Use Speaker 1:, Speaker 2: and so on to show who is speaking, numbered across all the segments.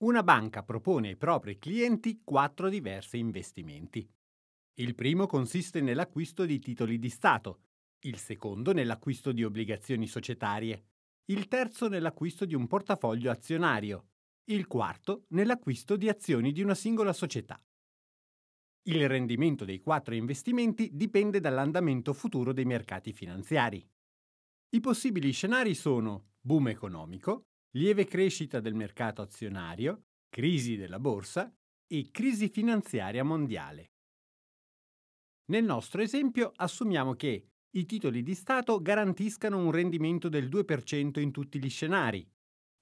Speaker 1: una banca propone ai propri clienti quattro diversi investimenti. Il primo consiste nell'acquisto di titoli di Stato, il secondo nell'acquisto di obbligazioni societarie, il terzo nell'acquisto di un portafoglio azionario, il quarto nell'acquisto di azioni di una singola società. Il rendimento dei quattro investimenti dipende dall'andamento futuro dei mercati finanziari. I possibili scenari sono boom economico, lieve crescita del mercato azionario, crisi della borsa e crisi finanziaria mondiale. Nel nostro esempio assumiamo che i titoli di Stato garantiscano un rendimento del 2% in tutti gli scenari,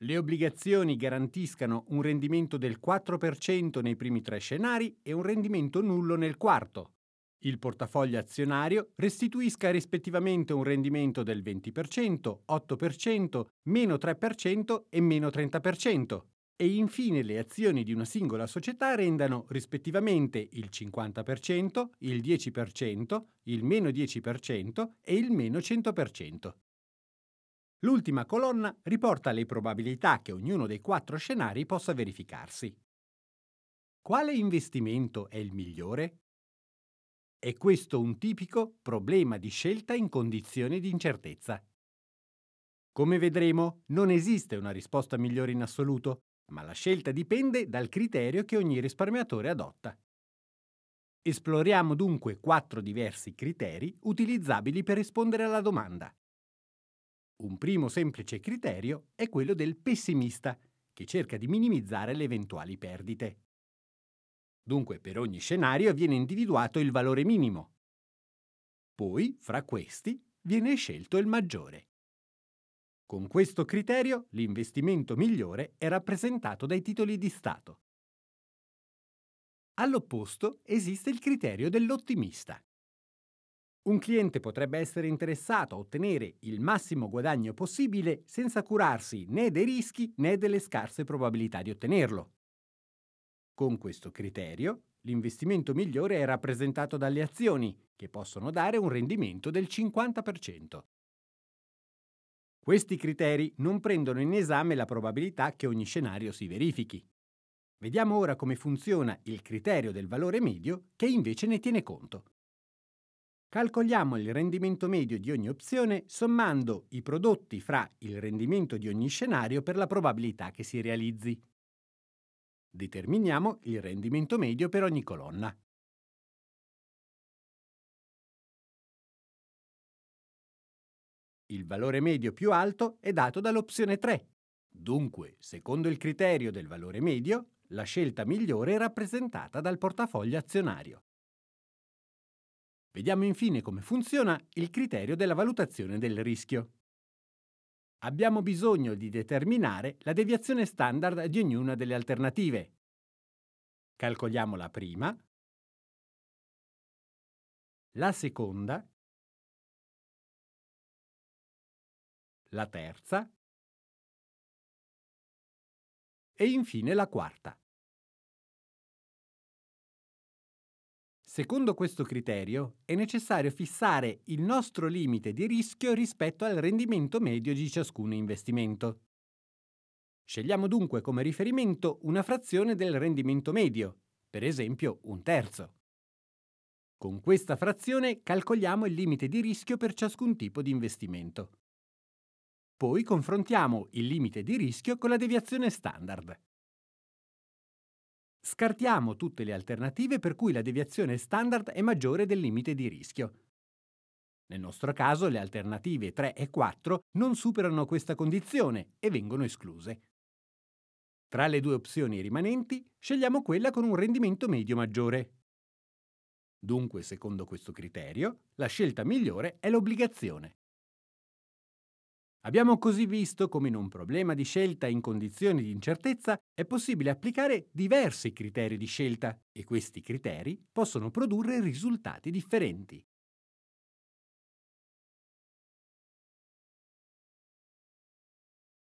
Speaker 1: le obbligazioni garantiscano un rendimento del 4% nei primi tre scenari e un rendimento nullo nel quarto, il portafoglio azionario restituisca rispettivamente un rendimento del 20%, 8%, meno 3% e meno 30%. E infine le azioni di una singola società rendano rispettivamente il 50%, il 10%, il meno 10% e il meno 100%. L'ultima colonna riporta le probabilità che ognuno dei quattro scenari possa verificarsi. Quale investimento è il migliore? È questo un tipico problema di scelta in condizioni di incertezza. Come vedremo, non esiste una risposta migliore in assoluto, ma la scelta dipende dal criterio che ogni risparmiatore adotta. Esploriamo dunque quattro diversi criteri utilizzabili per rispondere alla domanda. Un primo semplice criterio è quello del pessimista, che cerca di minimizzare le eventuali perdite. Dunque per ogni scenario viene individuato il valore minimo. Poi, fra questi, viene scelto il maggiore. Con questo criterio l'investimento migliore è rappresentato dai titoli di Stato. All'opposto esiste il criterio dell'ottimista. Un cliente potrebbe essere interessato a ottenere il massimo guadagno possibile senza curarsi né dei rischi né delle scarse probabilità di ottenerlo. Con questo criterio, l'investimento migliore è rappresentato dalle azioni, che possono dare un rendimento del 50%. Questi criteri non prendono in esame la probabilità che ogni scenario si verifichi. Vediamo ora come funziona il criterio del valore medio che invece ne tiene conto. Calcoliamo il rendimento medio di ogni opzione sommando i prodotti fra il rendimento di ogni scenario per la probabilità che si realizzi. Determiniamo il rendimento medio per ogni colonna. Il valore medio più alto è dato dall'opzione 3. Dunque, secondo il criterio del valore medio, la scelta migliore è rappresentata dal portafoglio azionario. Vediamo infine come funziona il criterio della valutazione del rischio abbiamo bisogno di determinare la deviazione standard di ognuna delle alternative. Calcoliamo la prima, la seconda, la terza e infine la quarta. Secondo questo criterio è necessario fissare il nostro limite di rischio rispetto al rendimento medio di ciascun investimento. Scegliamo dunque come riferimento una frazione del rendimento medio, per esempio un terzo. Con questa frazione calcoliamo il limite di rischio per ciascun tipo di investimento. Poi confrontiamo il limite di rischio con la deviazione standard. Scartiamo tutte le alternative per cui la deviazione standard è maggiore del limite di rischio. Nel nostro caso le alternative 3 e 4 non superano questa condizione e vengono escluse. Tra le due opzioni rimanenti scegliamo quella con un rendimento medio maggiore. Dunque, secondo questo criterio, la scelta migliore è l'obbligazione. Abbiamo così visto come in un problema di scelta in condizioni di incertezza è possibile applicare diversi criteri di scelta e questi criteri possono produrre risultati differenti.